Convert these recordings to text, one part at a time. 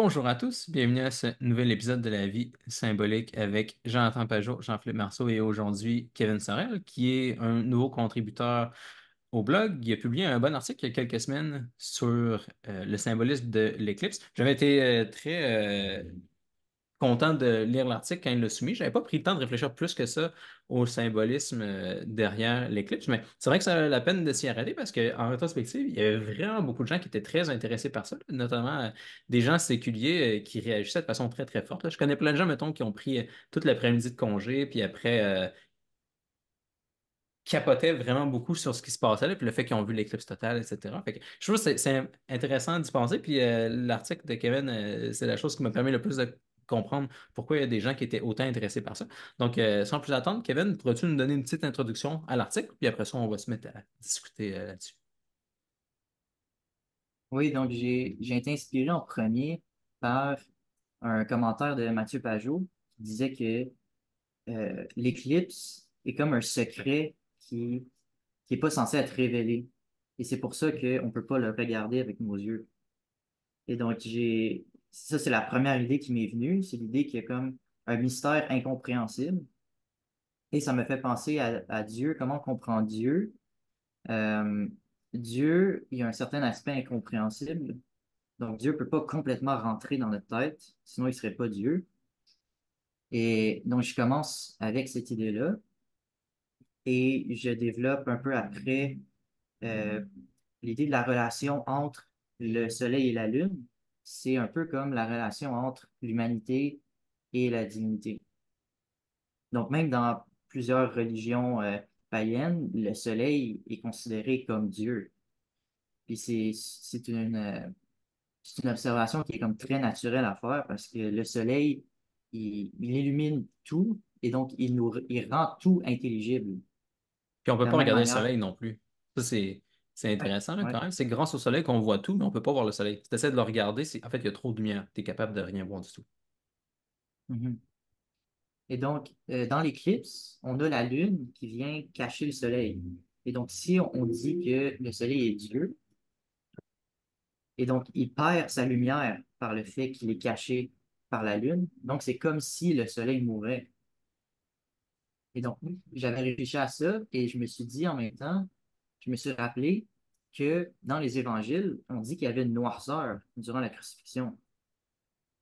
Bonjour à tous, bienvenue à ce nouvel épisode de la vie symbolique avec Jean-Antoine Pajot, Jean-Philippe Marceau et aujourd'hui Kevin Sorel, qui est un nouveau contributeur au blog. Il a publié un bon article il y a quelques semaines sur euh, le symbolisme de l'éclipse. J'avais été euh, très euh, content de lire l'article quand il l'a soumis. Je n'avais pas pris le temps de réfléchir plus que ça au symbolisme euh, derrière l'éclipse, mais c'est vrai que ça a la peine de s'y arrêter parce qu'en rétrospective, il y avait vraiment beaucoup de gens qui étaient très intéressés par ça, notamment euh, des gens séculiers euh, qui réagissaient de façon très, très forte. Je connais plein de gens, mettons, qui ont pris toute l'après-midi de congé, puis après, capotaient vraiment beaucoup sur ce qui se passait là, puis le fait qu'ils ont vu l'éclipse totale, etc. je trouve que c'est intéressant d'y penser. Puis l'article de Kevin, c'est la chose qui m'a permis le plus de comprendre pourquoi il y a des gens qui étaient autant intéressés par ça. Donc, euh, sans plus attendre, Kevin, pourrais-tu nous donner une petite introduction à l'article? Puis après ça, on va se mettre à discuter euh, là-dessus. Oui, donc j'ai, été inspiré en premier par un commentaire de Mathieu Pajot qui disait que euh, l'éclipse est comme un secret qui n'est pas censé être révélé. Et c'est pour ça qu'on ne peut pas le regarder avec nos yeux. Et donc, j'ai, ça, c'est la première idée qui m'est venue. C'est l'idée qu'il y a comme un mystère incompréhensible. Et ça me fait penser à, Dieu, comment on comprend Dieu. Euh, Dieu, il y a un certain aspect incompréhensible. Donc, Dieu ne peut pas complètement rentrer dans notre tête, sinon il ne serait pas Dieu. Et donc, je commence avec cette idée-là. Et je développe un peu après euh, l'idée de la relation entre le Soleil et la Lune c'est un peu comme la relation entre l'humanité et la divinité. Donc, même dans plusieurs religions euh, païennes, le soleil est considéré comme Dieu. Puis c'est une, euh, une observation qui est comme très naturelle à faire parce que le soleil, il, illumine tout et donc il, nous, rend tout intelligible. Puis on ne peut pas regarder le soleil non plus. Ça, c'est c'est intéressant quand même. C'est grâce au soleil qu'on voit tout, mais on ne peut pas voir le soleil. Si tu essaies de le regarder, c'est... en fait, il y a trop de lumière. Tu es capable de rien voir du tout. Mm-hmm. Et donc, euh, dans l'éclipse, on a la lune qui vient cacher le soleil. Et donc, si on dit que le soleil est Dieu, et donc il perd sa lumière par le fait qu'il est caché par la lune, donc c'est comme si le soleil mourait. Et donc, j'avais réfléchi à ça et je me suis dit en même temps, je me suis rappelé que dans les évangiles, on dit qu'il y avait une noirceur durant la crucifixion.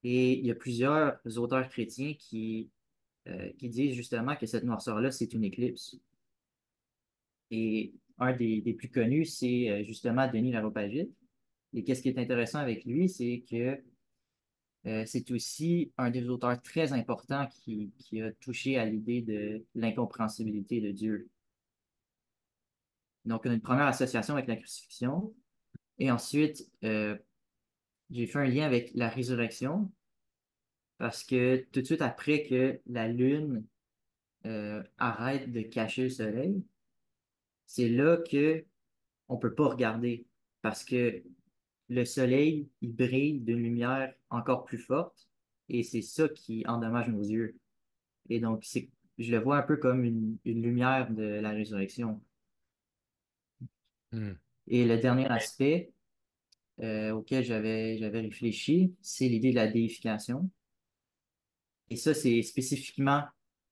Et il y a plusieurs auteurs chrétiens qui, euh, qui disent justement que cette noirceur-là, c'est une éclipse. Et un des, plus connus, c'est euh, justement Denis Laropagite. Et qu'est-ce qui est intéressant avec lui, c'est que euh, c'est aussi un des auteurs très importants qui a touché à l'idée de l'incompréhensibilité de Dieu. Donc, on a une première association avec la crucifixion. Et ensuite, euh, j'ai fait un lien avec la résurrection parce que tout de suite après que la lune euh, arrête de cacher le soleil, c'est là que on peut pas regarder parce que le soleil il brille d'une lumière encore plus forte et c'est ça qui endommage nos yeux. Et donc je le vois un peu comme une lumière de la résurrection. Hmm. Et le dernier aspect euh, auquel j'avais, réfléchi, c'est l'idée de la déification. Et ça, c'est spécifiquement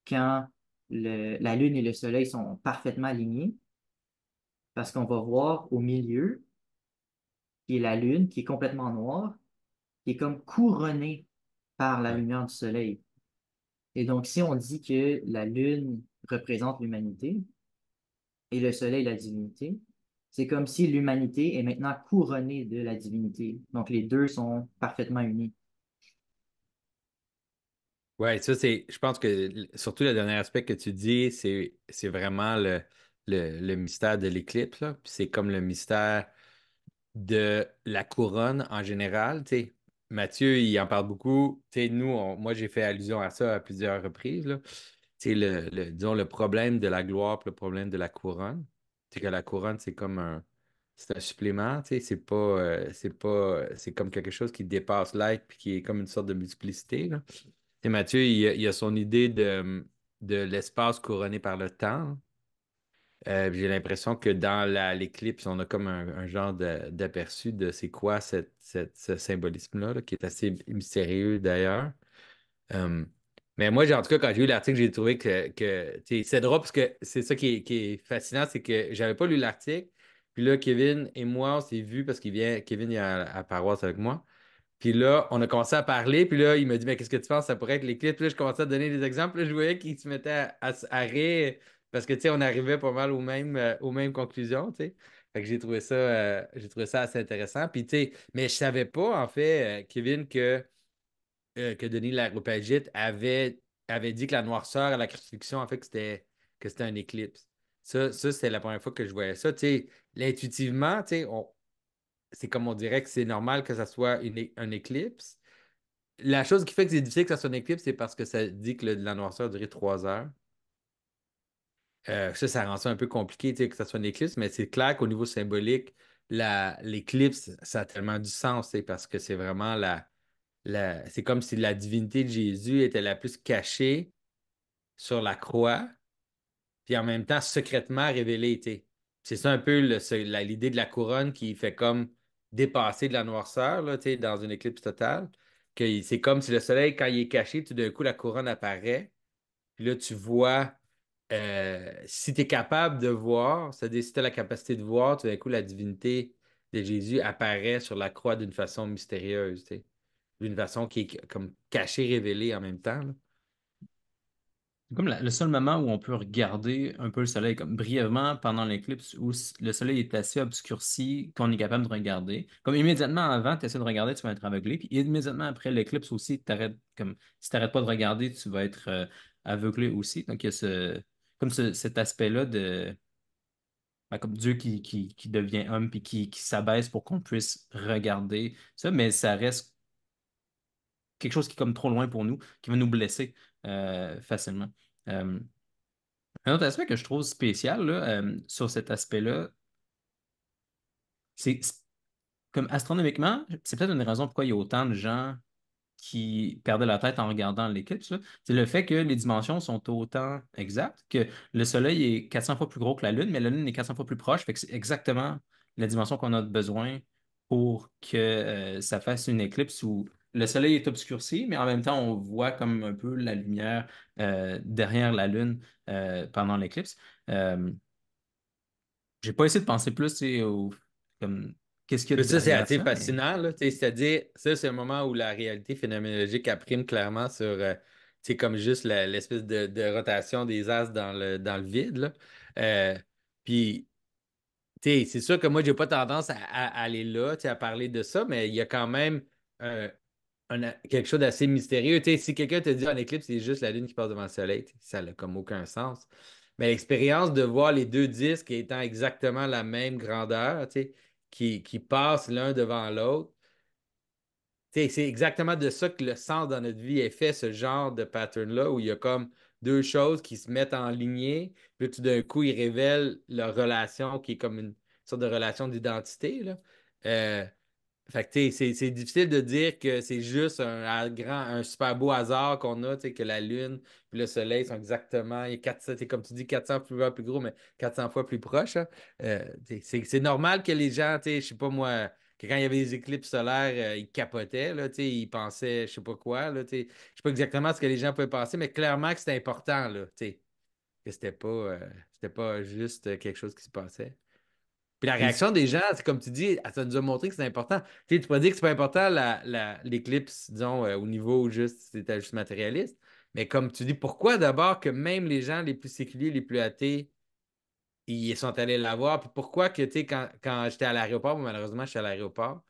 quand la Lune et le Soleil sont parfaitement alignés, parce qu'on va voir au milieu, qui est la Lune, qui est complètement noire, qui est comme couronnée par la lumière du Soleil. Et donc, si on dit que la Lune représente l'humanité et le Soleil la divinité, c'est comme si l'humanité est maintenant couronnée de la divinité. Donc les deux sont parfaitement unis. Oui, ça c'est, je pense que surtout le dernier aspect que tu dis, c'est, vraiment le, mystère de l'éclipse. C'est comme le mystère de la couronne en général. Mathieu, il en parle beaucoup. nous, moi, j'ai fait allusion à ça à plusieurs reprises. Là. Le, le, disons, le problème de la gloire, le problème de la couronne. C'est que la couronne, c'est comme un, c'est supplément, c'est pas, euh, c'est pas, c'est comme quelque chose qui dépasse l'être puis qui est comme une sorte de multiplicité. Et Mathieu, il, y a son idée de, de l'espace couronné par le temps. Euh, j'ai l'impression que dans l'éclipse, on a comme un, genre d'aperçu de, c'est quoi cette, ce symbolisme-là, qui est assez mystérieux d'ailleurs. Euh, mais moi, en tout cas, quand j'ai lu l'article, j'ai trouvé que, c'est drôle parce que c'est ça qui est, fascinant, c'est que j'avais pas lu l'article. Puis là, Kevin et moi, on s'est vus parce qu'il vient, Kevin est à, à paroisse avec moi. Puis là, on a commencé à parler. Puis là, il m'a dit, mais qu'est-ce que tu penses? Ça pourrait être les Puis là, je commençais à donner des exemples. là, je voyais qu'il se mettait à, à, rire parce que, tu sais, on arrivait pas mal aux mêmes, euh, aux mêmes conclusions, tu sais. Fait que j'ai trouvé ça, euh, j'ai trouvé ça assez intéressant. Puis, tu sais, mais je savais pas, en fait, euh, Kevin, que euh, que Denis Laropagite avait, avait dit que la noirceur à la crucifixion, en fait, que c'était, que c'était un éclipse. Ça, ça la première fois que je voyais ça. intuitivement, c'est comme on dirait que c'est normal que ça soit une, un éclipse. La chose qui fait que c'est difficile que ça soit un éclipse, c'est parce que ça dit que la noirceur durait trois heures. Euh, ça, ça rend ça un peu compliqué que ça soit un éclipse, mais c'est clair qu'au niveau symbolique, l'éclipse, ça a tellement du sens, parce que c'est vraiment la, c'est comme si la divinité de Jésus était la plus cachée sur la croix, puis en même temps secrètement révélée. C'est ça un peu l'idée de la couronne qui fait comme dépasser de la noirceur là, dans une éclipse totale. Que c'est comme si le soleil, quand il est caché, tout d'un coup, la couronne apparaît. Puis là, tu vois, euh, si tu es capable de voir, c'est-à-dire si tu as la capacité de voir, tout d'un coup, la divinité de Jésus apparaît sur la croix d'une façon mystérieuse d'une façon qui est comme cachée, révélée en même temps. Comme le seul moment où on peut regarder un peu le soleil, comme brièvement pendant l'éclipse, où le soleil est assez obscurci qu'on est capable de regarder. Comme immédiatement avant, tu essaies de regarder, tu vas être aveuglé. Puis immédiatement après l'éclipse aussi, t'arrêtes, comme, si tu n'arrêtes pas de regarder, tu vas être euh, aveuglé aussi. Donc, il y a ce, comme cet aspect-là de. Ben, Dieu qui, qui, devient homme puis qui, qui s'abaisse pour qu'on puisse regarder ça, mais ça reste quelque chose qui est comme trop loin pour nous, qui va nous blesser euh, facilement. Euh, un autre aspect que je trouve spécial euh, sur cet aspect-là, c'est comme astronomiquement, c'est peut-être une raison pourquoi il y a autant de gens qui perdaient la tête en regardant l'éclipse. C'est le fait que les dimensions sont autant exactes, que le Soleil est 400 fois plus gros que la Lune, mais la Lune est 400 fois plus proche, fait que c'est exactement la dimension qu'on a besoin pour que ça fasse une éclipse ou le soleil est obscurci, mais en même temps, on voit comme un peu la lumière euh, derrière la lune euh, pendant l'éclipse. Je euh, j'ai pas essayé de penser plus au. qu'est-ce que Ça, c'est assez fascinant. C'est-à-dire, ça, c'est le moment où la réalité phénoménologique apprime clairement sur. c'est comme juste l'espèce de, rotation des as dans le, dans le vide. puis, c'est sûr que moi, je n'ai pas tendance à, aller là, à parler de ça, mais il y a quand même quelque chose d'assez mystérieux. si quelqu'un te dit qu'en éclipse, c'est juste la Lune qui passe devant le Soleil, ça n'a comme aucun sens. Mais l'expérience de voir les deux disques étant exactement la même grandeur, qui, qui passent l'un devant l'autre, c'est exactement de ça que le sens dans notre vie est fait, ce genre de pattern-là, où il y a comme deux choses qui se mettent en lignée, puis tout d'un coup, ils révèlent leur relation qui est comme une sorte de relation d'identité. Euh, fait c'est difficile de dire que c'est juste un, grand, un super beau hasard qu'on a, que la Lune et le Soleil sont exactement, comme tu dis, 400 fois plus, gros, mais 400 fois plus proches. Hein. Euh, c'est normal que les gens, je sais pas moi, que quand il y avait des éclipses solaires, euh, ils capotaient, là, ils pensaient je sais pas quoi. Je ne sais pas exactement ce que les gens pouvaient penser, mais clairement que c'était important, là, que c'était pas, euh, pas juste quelque chose qui se passait. Puis la réaction des gens, c'est comme tu dis, ça nous a montré que c'est important. Tu sais, tu pas dire que c'est pas important l'éclipse, disons, euh, au niveau juste, c'était juste matérialiste. Mais comme tu dis, pourquoi d'abord que même les gens les plus séculiers, les plus athées, ils sont allés la voir? Puis pourquoi que, tu sais, quand, j'étais à l'aéroport, malheureusement, je suis à l'aéroport,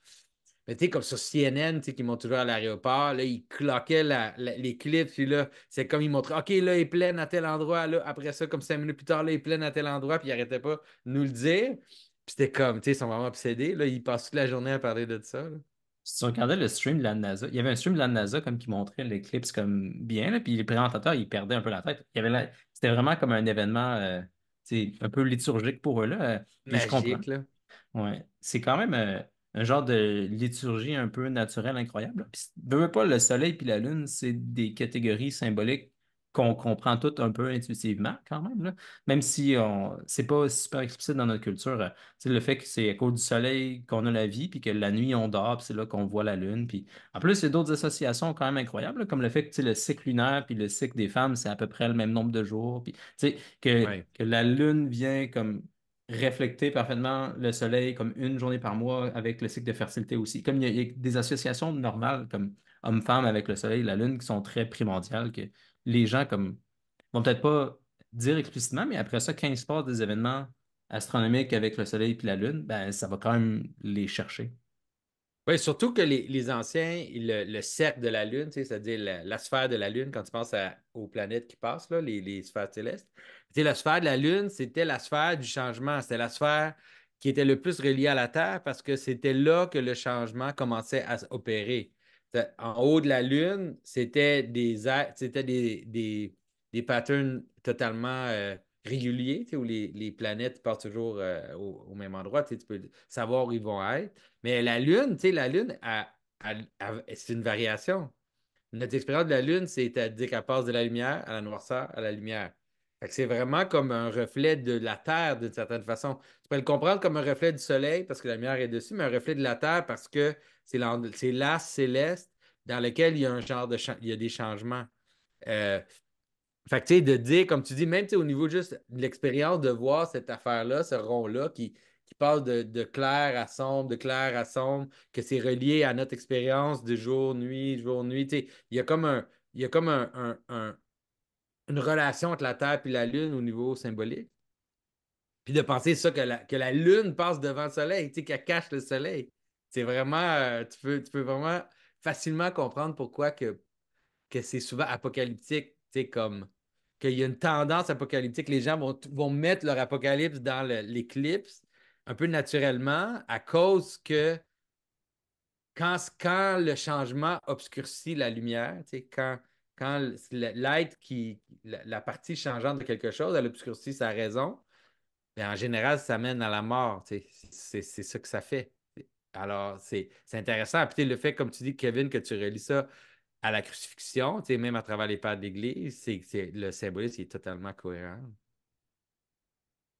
mais tu sais, comme sur CNN, tu sais, qui toujours à l'aéroport, là, ils cloquaient l'éclipse, puis là, c'est comme ils montraient, OK, là, il est plein à tel endroit, là, après ça, comme cinq minutes plus tard, là, il est plein à tel endroit, puis ils n'arrêtaient pas de nous le dire. Puis c'était comme, tu sais, ils sont vraiment obsédés. Là, ils passent toute la journée à parler de ça. Là. Si tu regardais le stream de la NASA, il y avait un stream de la NASA comme qui montrait l'éclipse comme bien, là, puis les présentateurs, ils perdaient un peu la tête. Il y avait C'était vraiment comme un événement euh, un peu liturgique pour eux. Là. Euh, Magique, je comprends. C'est quand même euh, un genre de liturgie un peu naturelle incroyable. Puis, veux pas, le soleil et la lune, c'est des catégories symboliques qu'on comprend tout un peu intuitivement quand même, même si on c'est pas super explicite dans notre culture. C'est euh, le fait que c'est à cause du soleil qu'on a la vie, puis que la nuit on dort, puis c'est là qu'on voit la lune. Puis en plus, il y a d'autres associations quand même incroyables, comme le fait que le cycle lunaire puis le cycle des femmes, c'est à peu près le même nombre de jours. Puis que, que la lune vient comme refléter parfaitement le soleil comme une journée par mois avec le cycle de fertilité aussi. Comme il y a, des associations normales comme homme-femme avec le soleil et la lune qui sont très primordiales, que les gens comme vont peut-être pas dire explicitement, mais après ça, quand il se passe des événements astronomiques avec le Soleil et la Lune, ben, ça va quand même les chercher. Oui, surtout que les, anciens, le, cercle de la Lune, c'est-à-dire la, sphère de la Lune, quand tu penses aux planètes qui passent, là, les, les, sphères célestes, la sphère de la Lune, c'était la sphère du changement, c'était la sphère qui était le plus reliée à la Terre parce que c'était là que le changement commençait à opérer en haut de la Lune, c'était des, des, patterns totalement euh, réguliers, où les, planètes partent toujours euh, au, même endroit. Tu peux savoir où ils vont être. Mais la Lune, la Lune, c'est une variation. Notre expérience de la Lune, c'est-à-dire qu'elle passe de la lumière à la noirceur, à la lumière. C'est vraiment comme un reflet de la Terre d'une certaine façon. Tu peux le comprendre comme un reflet du Soleil parce que la lumière est dessus, mais un reflet de la Terre parce que c'est l'as céleste dans lequel il y a un genre de il y a des changements. Euh, fait tu sais, de dire, comme tu dis, même au niveau juste de l'expérience, de voir cette affaire-là, ce rond-là qui, qui de, clair à sombre, de clair à sombre, que c'est relié à notre expérience de jour, nuit, jour, nuit. Tu il y a comme, un, il y a comme un, une relation entre la Terre et la Lune au niveau symbolique. Puis de penser ça, que la, que la Lune passe devant le Soleil, tu qu'elle cache le Soleil. C'est vraiment, euh, tu, peux, tu peux vraiment facilement comprendre pourquoi que, que c'est souvent apocalyptique, tu sais, comme qu'il y a une tendance apocalyptique. Les gens vont, vont mettre leur apocalypse dans l'éclipse un peu naturellement à cause que quand, quand le changement obscurcit la lumière, quand, quand l'être qui. La, partie changeante de quelque chose, elle obscurcit sa raison, en général, ça mène à la mort. C'est ça que ça fait. Alors, c'est intéressant. Puis le fait, comme tu dis, Kevin, que tu relis ça à la crucifixion, même à travers les pères de l'Église, c'est le symbolisme est totalement cohérent.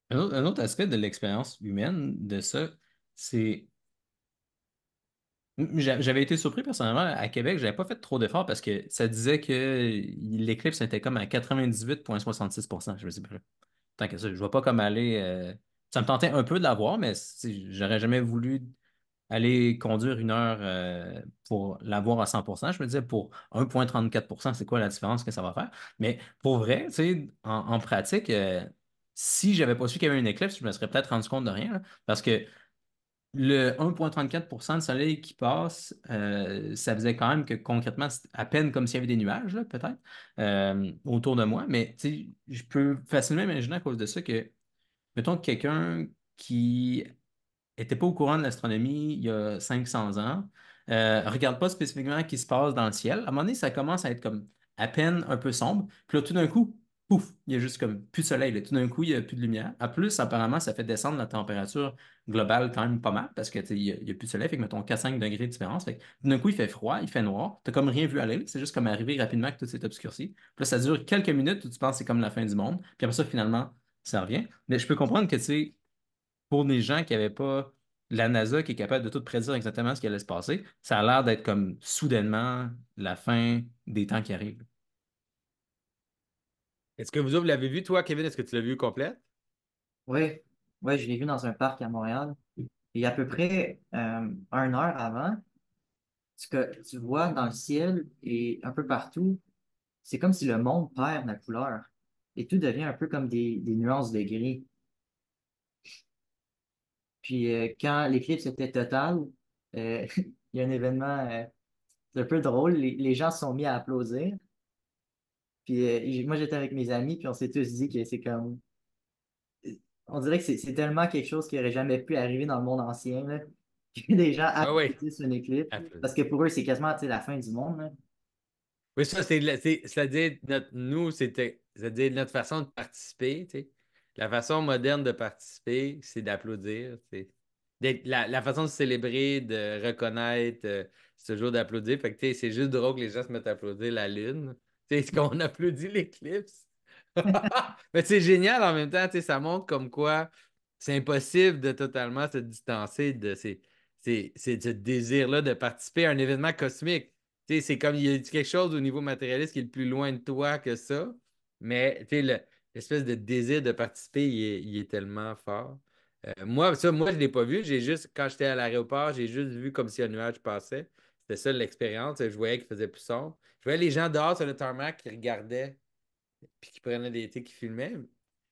Un autre, aspect de l'expérience humaine de ça, c'est j'avais été surpris personnellement à Québec, j'avais pas fait trop d'efforts parce que ça disait que l'éclipse était comme à 98,66 Je ne sais pas. tant que ça, je vois pas comme aller. Euh, ça me tentait un peu de l'avoir, mais j'aurais jamais voulu aller conduire une heure euh, pour l'avoir à 100 Je me disais, pour 1,34 c'est quoi la différence que ça va faire? Mais pour vrai, en, en pratique, euh, si je n'avais pas su qu'il y avait une éclipse, je me serais peut-être rendu compte de rien. parce que le 1,34 de soleil qui passe, euh, ça faisait quand même que concrètement, à peine comme s'il y avait des nuages, peut-être, autour de moi. Mais je peux facilement imaginer à cause de ça que, mettons, quelqu'un qui n'était pas au courant de l'astronomie il y a 500 ans, euh, regarde pas spécifiquement ce qui se passe dans le ciel. À un moment donné, ça commence à être comme à peine un peu sombre. Puis là, tout d'un coup, pouf, il y a juste comme plus de soleil. Tout d'un coup, il n'y a plus de lumière. En plus, apparemment, ça fait descendre la température globale quand même pas mal parce qu'il n'y a, plus de soleil. Fait que mettons 4-5 degrés de différence. Fait tout d'un coup, il fait froid, il fait noir. Tu comme rien vu à aller. C'est juste comme arrivé rapidement que tout s'est obscurci. Puis là, ça dure quelques minutes où tu penses que c'est comme la fin du monde. Puis après ça, finalement, ça revient. Mais je peux comprendre que tu sais, pour des gens qui n'avaient pas la NASA qui est capable de tout prédire exactement ce qui allait se passer, ça a l'air d'être comme soudainement la fin des temps qui arrivent. Est-ce que vous, l'avez vu, toi, Kevin? Est-ce que tu l'as vu complète? Oui, oui, je l'ai vu dans un parc à Montréal. Et à peu près euh, une heure avant, ce que tu vois dans le ciel et un peu partout, c'est comme si le monde perd la couleur. Et tout devient un peu comme des nuances de gris. Puis euh, quand l'éclipse était totale, euh, il y a un événement euh, un peu drôle. Les, gens se sont mis à applaudir. Puis moi, j'étais avec mes amis, puis on s'est tous dit que c'est comme. On dirait que c'est tellement quelque chose qui n'aurait jamais pu arriver dans le monde ancien. Là, que des gens ah applaudissent une éclipse. Parce que pour eux, c'est quasiment la fin du monde. Oui, ça, c'est. à dire nous, c'était. C'est-à-dire, notre façon de participer, tu sais la façon moderne de participer, c'est d'applaudir. La, la, façon de célébrer, de reconnaître, euh, c'est toujours d'applaudir. Fait que c'est juste drôle que les gens se mettent à applaudir la lune. Est-ce mm. qu'on applaudit l'éclipse. Mais c'est génial en même temps, ça montre comme quoi c'est impossible de totalement se distancer de ces, ce désir-là de participer à un événement cosmique. C'est comme il y a quelque chose au niveau matérialiste qui est le plus loin de toi que ça. Mais le, l'espèce de désir de participer, il est, tellement fort. Euh, moi, moi, je ne l'ai pas vu. J'ai juste, quand j'étais à l'aéroport, j'ai juste vu comme si un nuage passait. C'était ça l'expérience. Je voyais qu'il faisait plus sombre. Je voyais les gens dehors sur le tarmac qui regardaient, puis qui prenaient des thés, qui filmaient.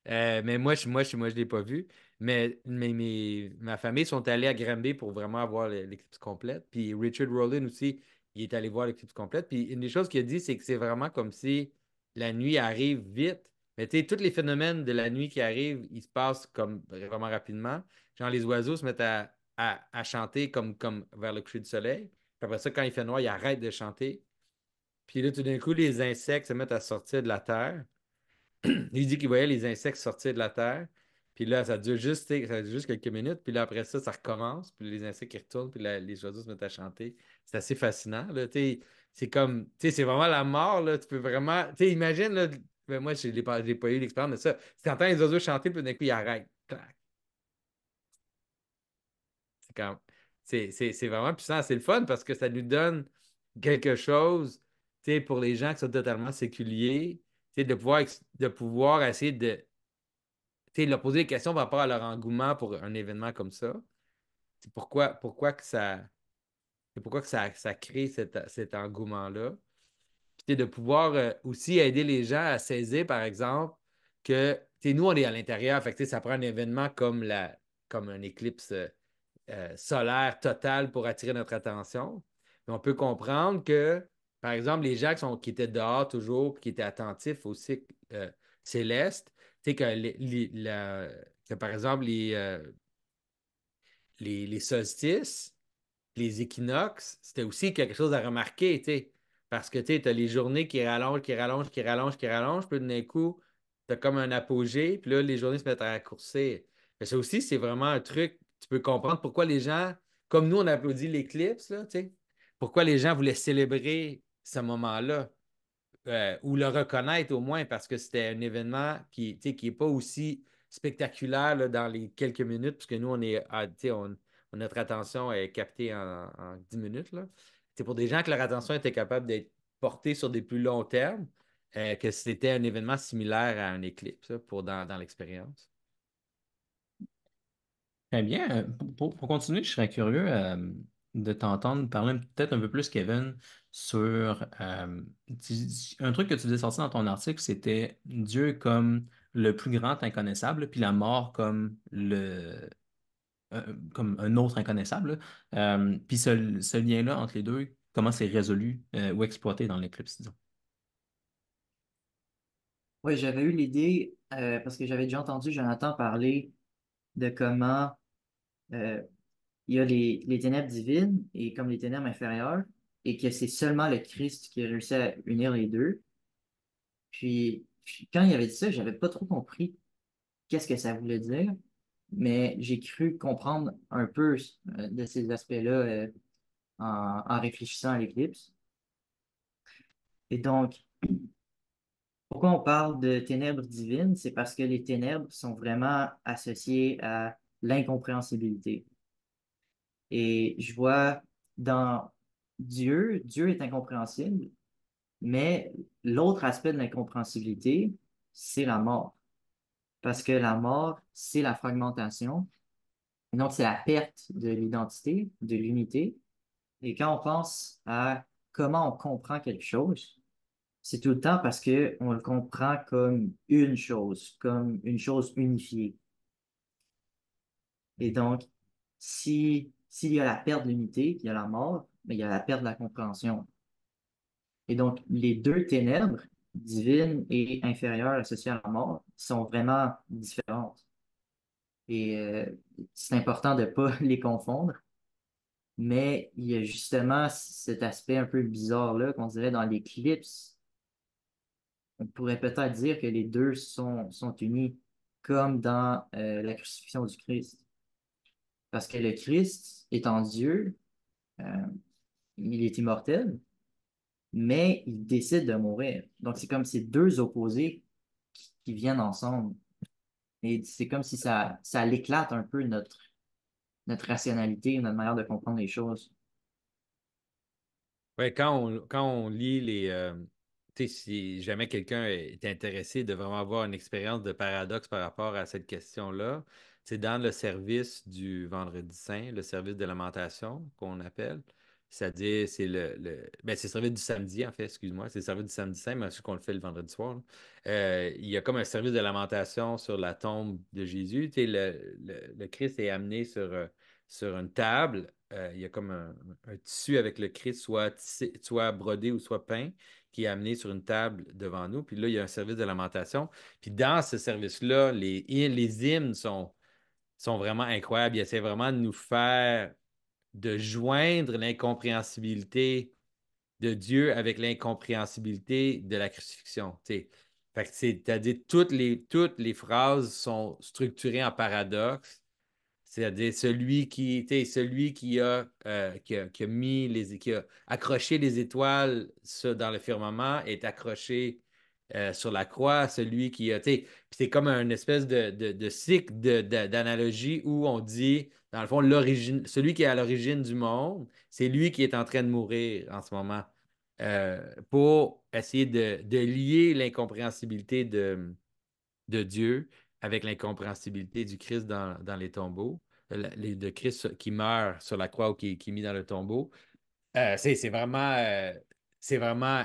Euh, mais moi, je, moi, je, ne l'ai pas vu. Mais, mais, ma famille sont allés à Granby pour vraiment voir l'éclipse complète. Puis Richard Rowland aussi, il est allé voir l'éclipse complète. Puis une des choses qu'il a dit, c'est que c'est vraiment comme si la nuit arrive vite, mais tu sais, tous les phénomènes de la nuit qui arrivent, ils se passent comme vraiment rapidement. Genre, les oiseaux se mettent à, chanter comme, comme vers le coucher du soleil. après ça, quand il fait noir, ils arrêtent de chanter. Puis là, tout d'un coup, les insectes se mettent à sortir de la terre. il dit qu'il voyait les insectes sortir de la terre. Puis là, ça dure juste, juste quelques minutes. Puis là, après ça, ça recommence. Puis les insectes qui retournent. Puis les oiseaux se mettent à chanter. C'est assez fascinant. Là, c'est comme, c'est vraiment la mort. Là. Tu peux vraiment, tu sais, imagine, ben, moi, je n'ai pas, eu l'expérience de ça. Si tu entends les oiseaux chanter, puis d'un coup, ils arrêtent. C'est vraiment puissant. C'est le fun parce que ça nous donne quelque chose pour les gens qui sont totalement séculiers, de pouvoir, de pouvoir essayer de leur poser des questions par rapport à leur engouement pour un événement comme ça. Pourquoi, pourquoi que ça. Pourquoi que ça, crée cet engouement-là? de pouvoir euh, aussi aider les gens à saisir, par exemple, que nous, on est à l'intérieur, ça prend un événement comme, la, comme un éclipse euh, euh, solaire total pour attirer notre attention. Mais on peut comprendre que, par exemple, les gens qui, étaient dehors toujours, qui étaient attentifs au cycle céleste, que, les, que, par exemple, les, solstices, les équinoxes, c'était aussi quelque chose à remarquer. sais, parce que tu as les journées qui rallongent, qui rallongent, qui rallongent, qui rallongent. Puis d'un coup, tu as comme un apogée. Puis là, les journées se mettent à raccourcir. Mais ça aussi, c'est vraiment un truc. Tu peux comprendre pourquoi les gens, comme nous, on applaudit l'éclipse, là, pourquoi les gens voulaient célébrer ce moment-là. Euh, ou le reconnaître au moins parce que c'était un événement qui n'est qui pas aussi spectaculaire dans les quelques minutes, puisque nous, on est, à, ah, notre attention est captée en, en 10 minutes. Là c'est pour des gens que leur attention était capable d'être portée sur des plus longs termes, euh, que c'était un événement similaire à un éclipse pour dans, l'expérience. Très bien. Euh, pour, continuer, je serais curieux euh, de t'entendre parler peut-être un peu plus, Kevin, sur un truc que tu faisais sortir dans ton article, c'était Dieu comme le plus grand inconnaissable, puis la mort comme le, euh, comme un autre inconnaissable. Euh, puis ce, lien-là entre les deux, comment c'est résolu euh, ou exploité dans l'éclipse, disons? Oui, j'avais eu l'idée, parce que j'avais déjà entendu Jonathan parler de comment il y a les, ténèbres divines et comme les ténèbres inférieures, et que c'est seulement le Christ qui a réussi à unir les deux. Puis, quand il avait dit ça, j'avais pas trop compris qu'est-ce que ça voulait dire mais j'ai cru comprendre un peu euh, de ces aspects-là euh, en, en, réfléchissant à l'éclipse. Et donc, pourquoi on parle de ténèbres divines? C'est parce que les ténèbres sont vraiment associées à l'incompréhensibilité. Et je vois dans Dieu, Dieu est incompréhensible, mais l'autre aspect de l'incompréhensibilité, c'est la mort parce que la mort, c'est la fragmentation. Donc, c'est la perte de l'identité, de l'unité. Et quand on pense à comment on comprend quelque chose, c'est tout le temps parce qu'on le comprend comme une chose, comme une chose unifiée. Et donc, s'il y a la perte de l'unité, il y a la mort, mais il y a la perte de la compréhension. Et donc, les deux ténèbres, divine et inférieure associées à la mort sont vraiment différentes. Et euh, c'est important de ne pas les confondre. Mais il y a justement cet aspect un peu bizarre-là qu'on dirait dans l'éclipse. On pourrait peut-être dire que les deux sont, unis, comme dans euh, la crucifixion du Christ. Parce que le Christ est en Dieu, euh, il est immortel, mais il décide de mourir. Donc, c'est comme ces deux opposés qui, viennent ensemble. Et c'est comme si ça, ça l'éclate un peu notre, rationalité, notre manière de comprendre les choses. Oui, quand on, lit les. Euh, tu sais, si jamais quelqu'un est intéressé de vraiment avoir une expérience de paradoxe par rapport à cette question-là, c'est dans le service du Vendredi Saint, le service de lamentation qu'on appelle. C'est-à-dire, c'est le, ben, c'est le service du samedi, en fait, excuse-moi. C'est le service du samedi saint, mais qu'on le fait le vendredi soir. Euh, il y a comme un service de lamentation sur la tombe de Jésus. le, Christ est amené sur, euh, sur une table. Euh, il y a comme un, tissu avec le Christ, soit, soit brodé ou soit peint, qui est amené sur une table devant nous. Puis là, il y a un service de lamentation. Puis dans ce service-là, les, les hymnes sont, sont vraiment incroyables. Il essaie vraiment de nous faire de joindre l'incompréhensibilité de Dieu avec l'incompréhensibilité de la crucifixion. C'est-à-dire toutes les, toutes les phrases sont structurées en paradoxe. C'est-à-dire celui qui, celui euh, qui a, mis les, accroché les étoiles dans le firmament est accroché euh, sur la croix, celui qui a. C'est comme une espèce de, cycle d'analogie où on dit dans le fond, celui qui est à l'origine du monde, c'est lui qui est en train de mourir en ce moment euh, pour essayer de, lier l'incompréhensibilité de, Dieu avec l'incompréhensibilité du Christ dans, les tombeaux, euh, de Christ qui meurt sur la croix ou qui, est mis dans le tombeau. Euh, c'est vraiment, c'est vraiment,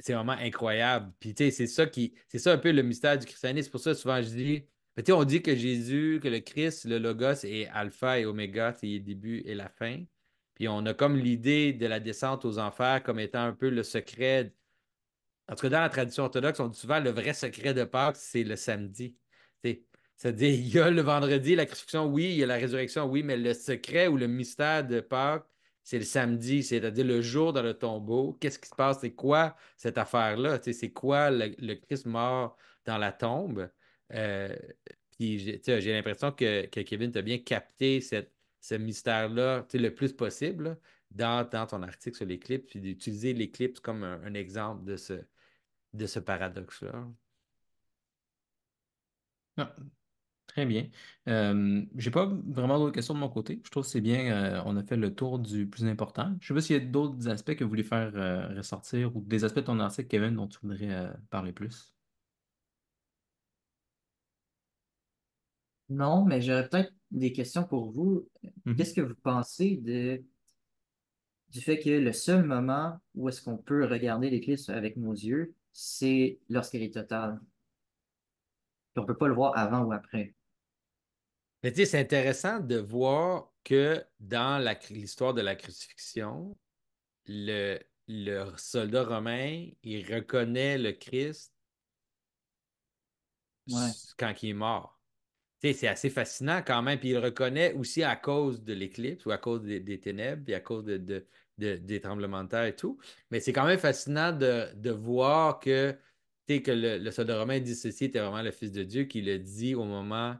c'est vraiment incroyable. Puis, c'est ça qui, c'est ça un peu le mystère du christianisme. C'est Pour ça, souvent, je dis, on dit que Jésus, que le Christ, le Logos est alpha et oméga, c'est le début et la fin. Puis on a comme l'idée de la descente aux enfers comme étant un peu le secret. En tout cas, dans la tradition orthodoxe, on dit souvent le vrai secret de Pâques, c'est le samedi. C'est-à-dire, il y a le vendredi, la crucifixion, oui, il y a la résurrection, oui, mais le secret ou le mystère de Pâques, c'est le samedi, c'est-à-dire le jour dans le tombeau. Qu'est-ce qui se passe? C'est quoi cette affaire-là? C'est quoi le Christ mort dans la tombe? Euh, puis j'ai l'impression que, Kevin t'a bien capté ce mystère-là le plus possible dans, ton article sur l'éclipse et puis d'utiliser l'éclipse comme un, exemple de ce, paradoxe-là. Ah, très bien. Euh, j'ai pas vraiment d'autres questions de mon côté. Je trouve que c'est bien, euh, on a fait le tour du plus important. Je ne sais pas s'il y a d'autres aspects que vous voulez faire euh, ressortir ou des aspects de ton article, Kevin, dont tu voudrais parler plus. Non, mais j'aurais peut-être des questions pour vous. Mm-hmm. Qu'est-ce que vous pensez de, du fait que le seul moment où est-ce qu'on peut regarder l'Église avec nos yeux, c'est lorsqu'elle est totale. on ne peut pas le voir avant ou après. c'est intéressant de voir que dans l'histoire de la crucifixion, le, le soldat romain, il reconnaît le Christ quand il est mort c'est assez fascinant quand même. Puis il reconnaît aussi à cause de l'éclipse ou à cause des, ténèbres, puis à cause de, des tremblements de terre et tout. Mais c'est quand même fascinant de, voir que, que le, le dit ceci, était vraiment le Fils de Dieu qui le dit au moment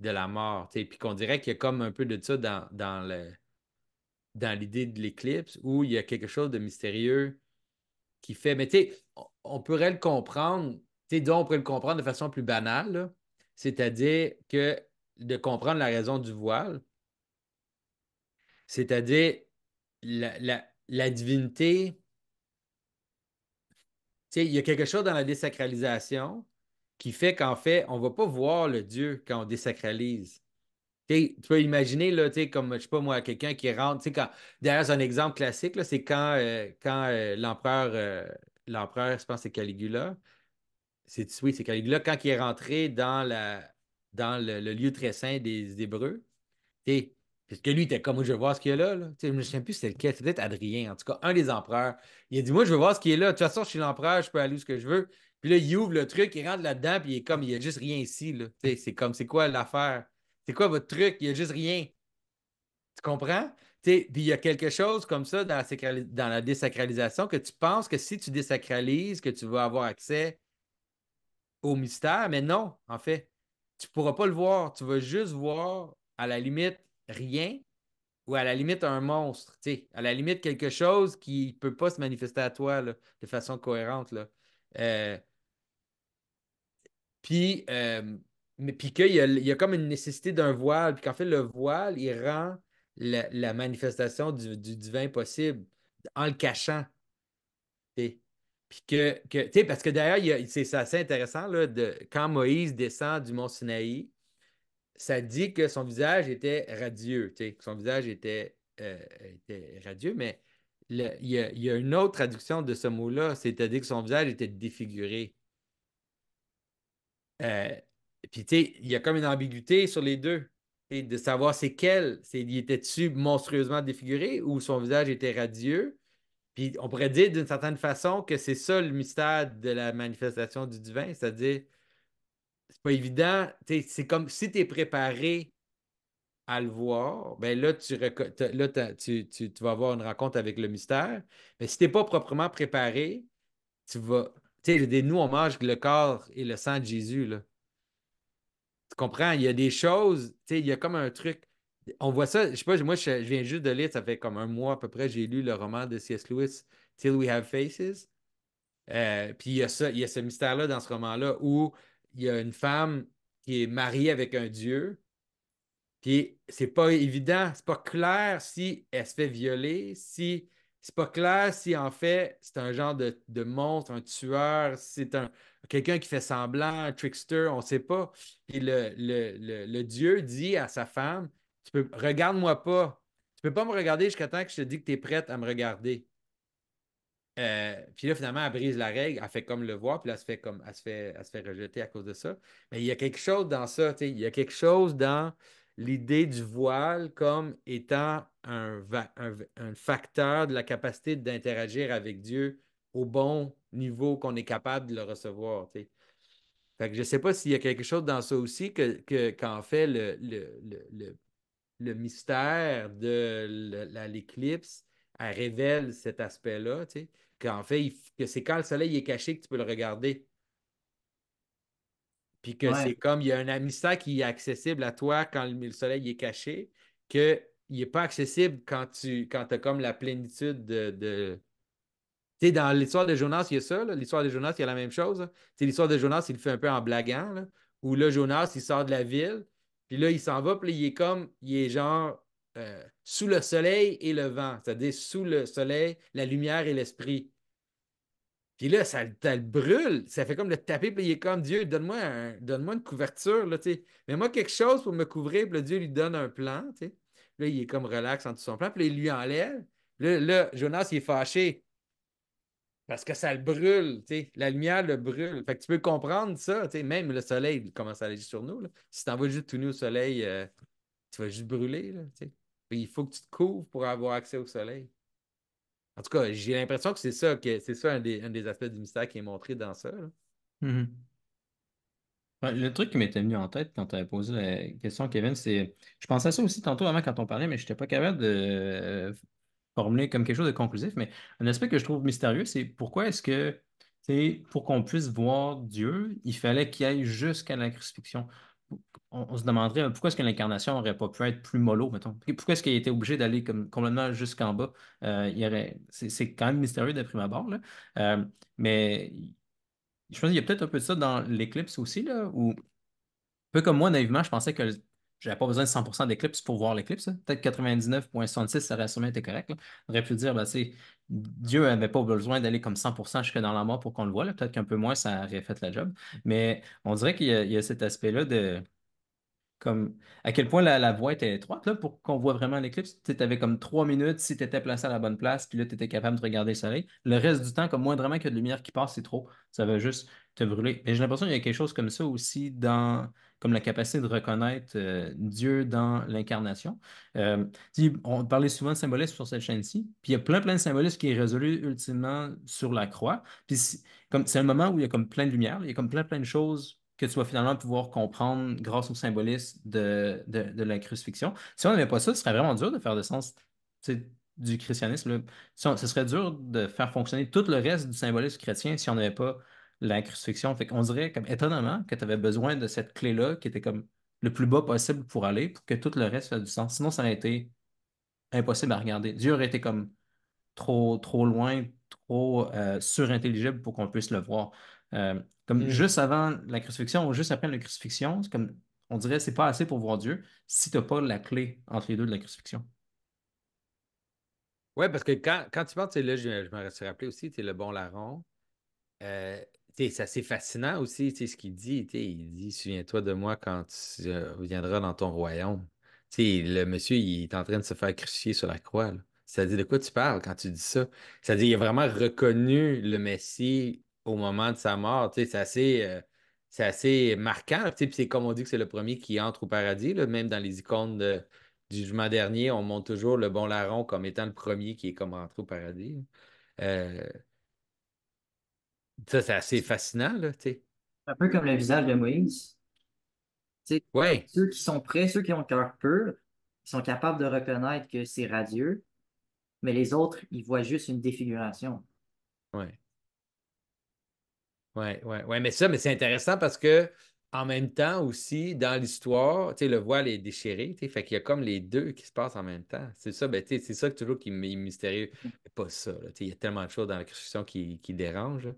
de la mort. Puis qu'on dirait qu'il y a comme un peu de ça dans, dans le dans l'idée de l'éclipse où il y a quelque chose de mystérieux qui fait. Mais tu sais, on pourrait le comprendre, tu sais, on pourrait le comprendre de façon plus banale c'est-à-dire que de comprendre la raison du voile, c'est-à-dire la, divinité. il y a quelque chose dans la désacralisation qui fait qu'en fait, on ne va pas voir le Dieu quand on désacralise. tu peux imaginer, là, comme, je sais pas moi, quelqu'un qui rentre, quand, derrière un exemple classique, c'est quand, euh, quand euh, l'empereur, euh, l'empereur, je pense c'est Caligula, c'est oui, c'est quand il est rentré dans, la, dans le, lieu très saint des Hébreux, et parce que lui, il était comme, je veux voir ce qu'il y a là. Je ne sais plus c'est lequel, c'est peut-être Adrien, en tout cas, un des empereurs. Il a dit, moi, je veux voir ce qui est là. De toute façon, je suis l'empereur, je peux aller où ce que je veux. Puis là, il ouvre le truc, il rentre là-dedans, puis il est comme, il n'y a juste rien ici. C'est comme, c'est quoi l'affaire? C'est quoi votre truc? Il n'y a juste rien. Tu comprends? puis il y a quelque chose comme ça dans dans la désacralisation que tu penses que si tu désacralises, que tu vas avoir accès au mystère, mais non, en fait. Tu ne pourras pas le voir. Tu vas juste voir, à la limite, rien ou à la limite un monstre. À la limite, quelque chose qui ne peut pas se manifester à toi de façon cohérente. Là. Euh, puis, euh, puis qu'il y, y, a comme une nécessité d'un voile, puis qu'en fait, le voile, il rend la, manifestation du, divin possible en le cachant parce que d'ailleurs, c'est assez intéressant, de, quand Moïse descend du mont Sinaï, ça dit que son visage était radieux, son visage était, euh, radieux, mais il y, a, une autre traduction de ce mot-là, c'est-à-dire que son visage était défiguré. Euh, puis, il y a comme une ambiguïté sur les deux. de savoir c'est quel. il était-tu monstrueusement défiguré ou son visage était radieux? Puis on pourrait dire d'une certaine façon que c'est ça le mystère de la manifestation du divin, c'est-à-dire, c'est pas évident. C'est comme si tu es préparé à le voir, ben là, tu, tu, tu, vas avoir une rencontre avec le mystère. Mais si tu n'es pas proprement préparé, tu vas. Tu sais, nous, on mange le corps et le sang de Jésus. Là. Tu comprends? Il y a des choses, tu il y a comme un truc on voit ça, je sais pas, moi je, viens juste de lire, ça fait comme un mois à peu près, j'ai lu le roman de C.S. Lewis, Till We Have Faces. Euh, puis il y a ça, il y a ce mystère-là dans ce roman-là où il y a une femme qui est mariée avec un dieu, puis c'est pas évident, c'est pas clair si elle se fait violer, si c'est pas clair si en fait c'est un genre de, de monstre, un tueur, c'est quelqu'un qui fait semblant, un trickster, on sait pas. Puis le dieu dit à sa femme tu peux regarde-moi pas. Tu peux pas me regarder jusqu'à temps que je te dis que tu es prête à me regarder. Euh, puis là, finalement, elle brise la règle, elle fait comme le voir, puis là, elle se fait comme elle se fait, elle se fait rejeter à cause de ça. Mais il y a quelque chose dans ça, tu sais, il y a quelque chose dans l'idée du voile comme étant un, un, facteur de la capacité d'interagir avec Dieu au bon niveau qu'on est capable de le recevoir. Tu sais. Fait je ne sais pas s'il y a quelque chose dans ça aussi que, qu'en fait le, le mystère de l'éclipse, elle révèle cet aspect-là, tu sais, qu'en fait, que c'est quand le soleil est caché que tu peux le regarder. Puis que c'est comme, il y a un mystère qui est accessible à toi quand le, soleil est caché, qu'il n'est pas accessible quand tu quand as comme la plénitude de... Tu sais, dans l'histoire de Jonas, il y a ça, l'histoire de Jonas, il y a la même chose. Hein. L'histoire de Jonas, il le fait un peu en blaguant, là, où là, Jonas, il sort de la ville, puis là, il s'en va, puis il est comme, il est genre euh, sous le soleil et le vent, c'est-à-dire sous le soleil, la lumière et l'esprit. Puis là, ça, le brûle, ça fait comme le taper, puis il est comme Dieu, donne-moi une couverture, là, tu sais. Mets-moi quelque chose pour me couvrir, puis Dieu lui donne un plan, tu sais. Là, il est comme relax en son plan, puis il lui enlève. Là, là, Jonas, il est fâché. Parce que ça le brûle, la lumière le brûle. Fait tu peux comprendre ça, même le soleil commence à agir sur nous. Si tu envoies juste tout nu au soleil, euh, tu vas juste brûler. il faut que tu te couvres pour avoir accès au soleil. En tout cas, j'ai l'impression que c'est ça, que c'est ça un des, aspects du mystère qui est montré dans ça. Mm-hmm. le truc qui m'était venu en tête quand tu avais posé la question, Kevin, c'est. Je pensais à ça aussi tantôt avant quand on parlait, mais je n'étais pas capable de euh, formulé comme quelque chose de conclusif, mais un aspect que je trouve mystérieux, c'est pourquoi est-ce que, pour qu'on puisse voir Dieu, il fallait qu'il aille jusqu'à la crucifixion. On, se demanderait euh, pourquoi est-ce que l'incarnation n'aurait pas pu être plus mollo, mettons. Pourquoi est-ce qu'il était obligé d'aller comme complètement jusqu'en bas? Euh, c'est, quand même mystérieux de prime abord, euh, mais je pense qu'il y a peut-être un peu de ça dans l'éclipse aussi, là, où, un peu comme moi, naïvement, je pensais que j'avais pas besoin de 100% d'éclipse pour voir l'éclipse. Peut-être 99,66, ça aurait sûrement été correct. On aurait pu dire, c'est... Ben, Dieu n'avait pas besoin d'aller comme 100% jusque dans la mort pour qu'on le voit. Peut-être qu'un peu moins, ça aurait fait la job. Mais on dirait qu'il y, a cet aspect-là de. Comme, à quel point la, la voie était étroite là, pour qu'on voit vraiment l'éclipse. Tu avais comme trois minutes si tu étais placé à la bonne place, puis là, tu étais capable de regarder le soleil. Le reste du temps, comme vraiment qu'il y a de lumière qui passe, c'est trop. Ça va juste te brûler. Mais j'ai l'impression qu'il y a quelque chose comme ça aussi dans comme la capacité de reconnaître euh, Dieu dans l'incarnation. Euh, on parlait souvent de symbolisme sur cette chaîne-ci, puis il y a plein, plein de symbolisme qui est résolu ultimement sur la croix. Puis c'est un moment où il y a comme plein de lumière, il y a comme plein, plein de choses que tu vas finalement pouvoir comprendre grâce au symbolisme de, la crucifixion. Si on n'avait pas ça, ce serait vraiment dur de faire de sens du christianisme. ce serait dur de faire fonctionner tout le reste du symbolisme chrétien si on n'avait pas la crucifixion. Fait qu'on dirait comme étonnamment que tu avais besoin de cette clé-là qui était comme le plus bas possible pour aller pour que tout le reste fasse du sens. Sinon, ça aurait été impossible à regarder. Dieu aurait été comme trop, trop loin, trop euh, surintelligible pour qu'on puisse le voir. Euh, comme hmm. juste avant la crucifixion ou juste après la crucifixion, comme on dirait c'est pas assez pour voir Dieu si tu n'as pas la clé entre les deux de la crucifixion. Oui, parce que quand, tu parles, là, je, me suis rappelé aussi, tu le bon larron. Euh, c'est assez fascinant aussi, ce qu'il dit. Il dit Souviens-toi de moi quand tu reviendras euh, dans ton royaume. le monsieur, il est en train de se faire crucifier sur la croix. Ça dit de quoi tu parles quand tu dis ça? Ça dit il a vraiment reconnu le Messie au moment de sa mort. C'est assez, euh, c'est assez marquant. C'est comme on dit que c'est le premier qui entre au paradis, là. même dans les icônes du jugement dernier, on montre toujours le bon larron comme étant le premier qui est comme entré au paradis. Ça, c'est assez fascinant, là, tu Un peu comme le visage de Moïse. Ceux qui sont prêts, ceux qui ont le cœur pur, sont capables de reconnaître que c'est radieux, mais les autres, ils voient juste une défiguration. Ouais. Ouais, ouais, ouais. Mais ça, mais c'est intéressant parce que en même temps aussi, dans l'histoire, tu le voile est déchiré, tu fait qu'il y a comme les deux qui se passent en même temps. C'est ça, ben, tu sais, c'est ça toujours qui est mystérieux. Mmh. pas ça, il y a tellement de choses dans la construction qui, qui dérangent.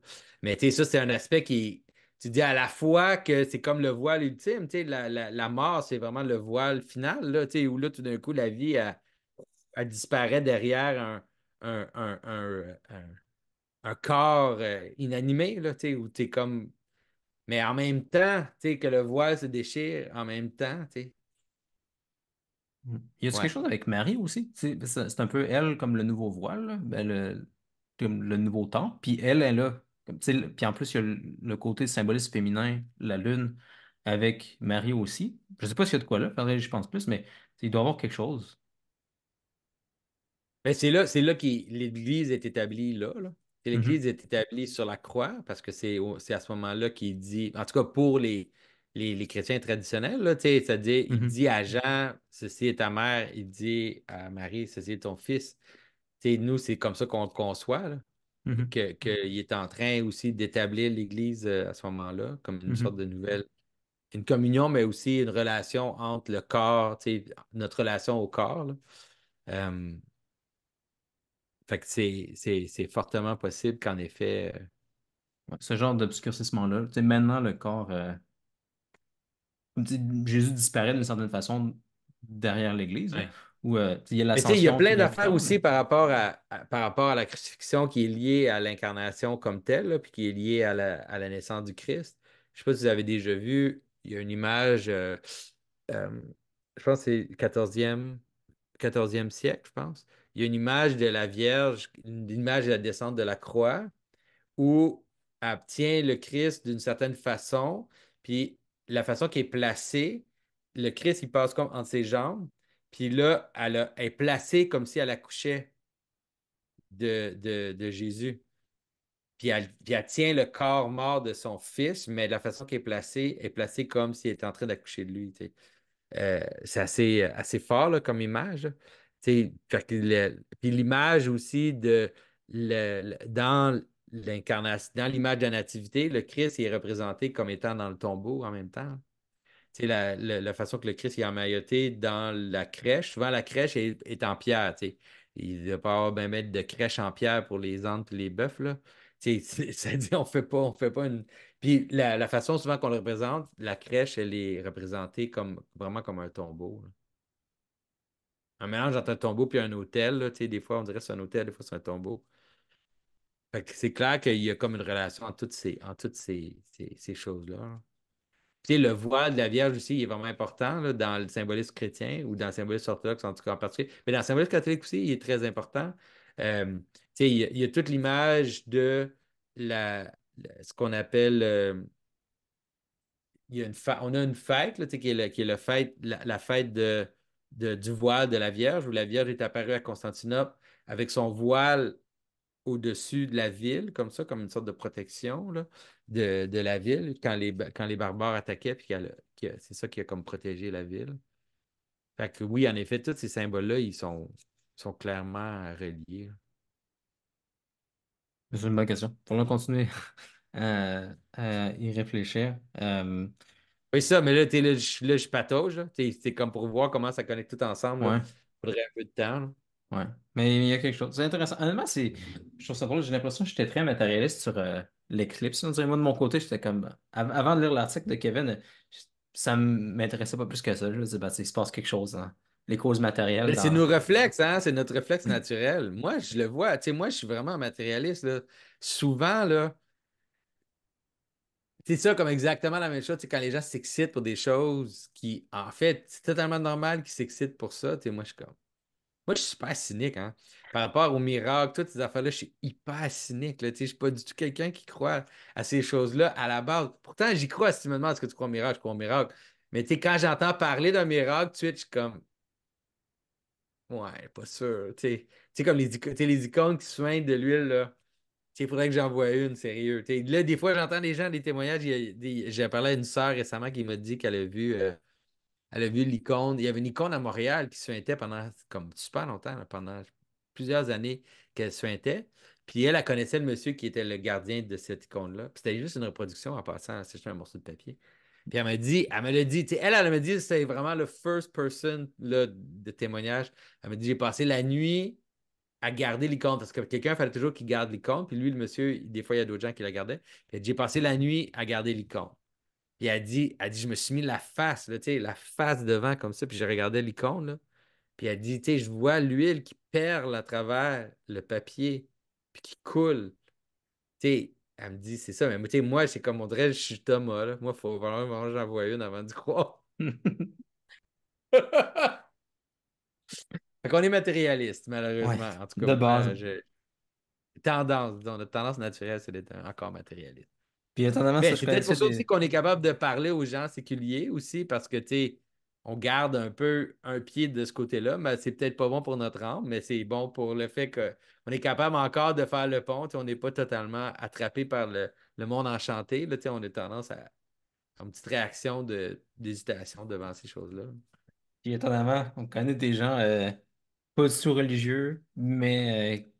Mais tu ça, c'est un aspect qui, tu dis à la fois que c'est comme le voile ultime, tu sais, la, mort, c'est vraiment le voile final, là, tu sais, où là, tout d'un coup, la vie, elle, disparaît derrière un, euh, corps euh, inanimé, là, tu sais, où tu es comme mais en même temps, tu sais, que le voile se déchire en même temps, tu sais. Mm. Y a quelque chose avec Marie aussi? C'est un peu elle comme le nouveau voile, ben, le, le nouveau temps, puis elle est là. Puis en plus, il y a le, côté symboliste féminin, la lune, avec Marie aussi. Je ne sais pas s'il y a de quoi là, je pense plus, mais il doit y avoir quelque chose. Ben, c'est là, là que l'Église est établie, là. là. Mmh L'Église est établie sur la croix parce que c'est à ce moment-là qu'il dit, en tout cas pour les, les, chrétiens traditionnels, c'est-à-dire, il mmh dit à Jean, ceci est ta mère, il dit à Marie, ceci est ton fils. nous, c'est comme ça qu'on le conçoit, mmh que qu'il est en train aussi d'établir l'Église euh, à ce moment-là, comme une sorte de nouvelle, une communion, mais aussi une relation entre le corps, notre relation au corps. Fait que c'est fortement possible qu'en effet. Euh, ce genre d'obscurcissement-là. Maintenant, le corps. Euh, Jésus disparaît d'une certaine façon derrière l'Église. Euh, il y a plein d'affaires aussi par rapport à, par rapport à la crucifixion qui est liée à l'incarnation comme telle, puis qui est liée à la, naissance du Christ. Je ne sais pas si vous avez déjà vu, il y a une image, je pense que c'est 14e, 14e siècle, je pense, il y a une image de la Vierge, une image de la descente de la croix, où elle tient le Christ d'une certaine façon, puis la façon qui est placée, le Christ, il passe comme entre ses jambes, puis là, elle, est placée comme si elle accouchait de, de, Jésus. Puis elle, tient le corps mort de son fils, mais la façon qui est placée est placée comme s'il était en train d'accoucher de lui. Euh, c'est assez, fort comme image puis l'image aussi de dans l'incarnation, dans l'image de la nativité, le Christ est représenté comme étant dans le tombeau en même temps. C'est la, la, façon que le Christ est emmailloté dans la crèche. Souvent, la crèche est, en pierre. Il ne doit pas mettre de crèche en pierre pour les ânes et les bœufs. Là. C'est-à-dire, on fait pas, on fait pas une. Puis la, façon souvent qu'on le représente, la crèche, elle est représentée comme vraiment comme un tombeau. Un mélange entre un tombeau et un hôtel. des fois, on dirait que c'est un hôtel, des fois, c'est un tombeau. c'est clair qu'il y a comme une relation en toutes ces, en toutes ces, choses-là. le voile de la Vierge aussi est vraiment important dans le symbolisme chrétien ou dans le symbolisme orthodoxe en tout cas en particulier. Mais dans le symbolisme catholique aussi, il est très important. Euh, il, y a, toute l'image de la, ce qu'on appelle. Euh, il y a une on a une fête qui, est qui la, fête de de, du voile de la Vierge, où la Vierge est apparue à Constantinople avec son voile au-dessus de la ville, comme ça, comme une sorte de protection de, la ville, quand les, quand les barbares attaquaient, puis c'est ça qui a comme protégé la ville. Fait que oui, en effet, tous ces symboles-là, ils sont, sont clairement reliés. C'est une bonne question. Pour va continuer à, y réfléchir. Euh, oui, ça, mais là, es, là, je patauge. C'est comme pour voir comment ça connecte tout ensemble. Il Faudrait un peu de temps. Mais il y a quelque chose. C'est intéressant. Honnêtement, je trouve ça drôle. J'ai l'impression que j'étais très matérialiste sur euh, l'éclipse. moi, de mon côté, j'étais comme. Avant de lire l'article de Kevin, ça ne m'intéressait pas plus que ça. Je me disais, ben, il se passe quelque chose. Hein. Les causes matérielles. C'est nos réflexes, hein? c'est notre réflexe naturel. moi, je le vois. moi, je suis vraiment matérialiste. Souvent, là, c'est ça, comme exactement la même chose. C'est quand les gens s'excitent pour des choses qui, en fait, c'est totalement normal qu'ils s'excitent pour ça. sais, moi, je suis comme. Moi, je suis super cynique, hein. Par rapport au miracle, toutes ces affaires-là, je suis hyper cynique. Là. Je suis pas du tout quelqu'un qui croit à ces choses-là à la base. Pourtant, j'y crois. Si tu me demandes est-ce que tu crois au miracle, je crois au miracle. Mais quand j'entends parler d'un miracle, tu suis comme Ouais, pas sûr. Tu sais, comme les, les icônes qui soignent de l'huile, là il faudrait que j'envoie une, sérieux. des fois, j'entends des gens, des témoignages. J'ai parlé à une sœur récemment qui m'a dit qu'elle a vu euh, elle a vu l'icône. Il y avait une icône à Montréal qui suintait pendant comme super longtemps, pendant plusieurs années qu'elle suintait. Puis elle, elle connaissait le monsieur qui était le gardien de cette icône-là. c'était juste une reproduction en passant, c'était juste un morceau de papier. Puis elle m'a dit, elle me l'a dit, elle, elle m'a dit, c'est vraiment le first person de témoignage. Elle m'a dit, j'ai passé la nuit à garder l'icône parce que quelqu'un fallait toujours qu'il garde l'icône. Puis lui, le monsieur, des fois, il y a d'autres gens qui la gardaient. J'ai passé la nuit à garder l'icône. Puis elle dit, elle dit, je me suis mis la face, la face devant comme ça, puis je regardais l'icône. Puis elle dit, je vois l'huile qui perle à travers le papier, puis qui coule. elle me dit, c'est ça, mais moi, c'est comme on dirait, je suis Thomas, Moi, il faut vraiment j'en une avant d'y croire. Fait qu'on est matérialiste, malheureusement. en tout cas, de base. Euh, tendance, disons, notre tendance naturelle, c'est d'être encore matérialiste. Puis, étonnamment, c'est peut-être pour ça aussi qu'on est capable de parler aux gens séculiers aussi, parce que, tu on garde un peu un pied de ce côté-là, mais c'est peut-être pas bon pour notre âme, mais c'est bon pour le fait qu'on est capable encore de faire le pont, on n'est pas totalement attrapé par le, monde enchanté. Là, on a tendance à, une petite réaction d'hésitation devant ces choses-là. Puis étonnamment, on connaît des gens euh, sous-religieux, mais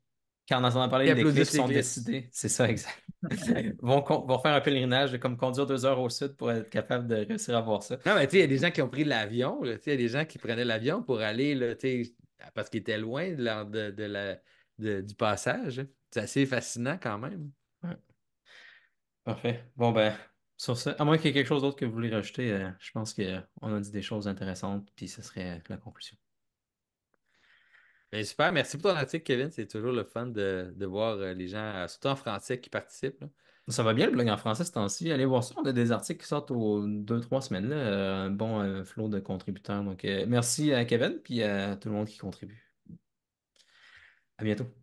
quand on a parler des qui sont décidés, c'est ça, exact. vont, vont faire un pèlerinage comme conduire deux heures au sud pour être capable de réussir à voir ça. Non, mais tu sais, il y a des gens qui ont pris l'avion, tu il y a des gens qui prenaient l'avion pour aller, là, parce qu'ils étaient loin de, de, la, du passage. Hein. C'est assez fascinant quand même. Parfait. Bon, ben, sur ça, à moins qu'il y ait quelque chose d'autre que vous voulez rajouter, euh, je pense qu'on euh, a dit des choses intéressantes, puis ce serait euh, la conclusion. Ben, super, merci pour ton article, Kevin. C'est toujours le fun de, voir euh, les gens, euh, surtout en français, qui participent. Ça va bien le blog en français ce temps-ci. Allez voir ça. On a des articles qui sortent aux deux, trois semaines. Euh, un bon flot de contributeurs. Donc, merci à Kevin et à tout le monde qui contribue. À bientôt.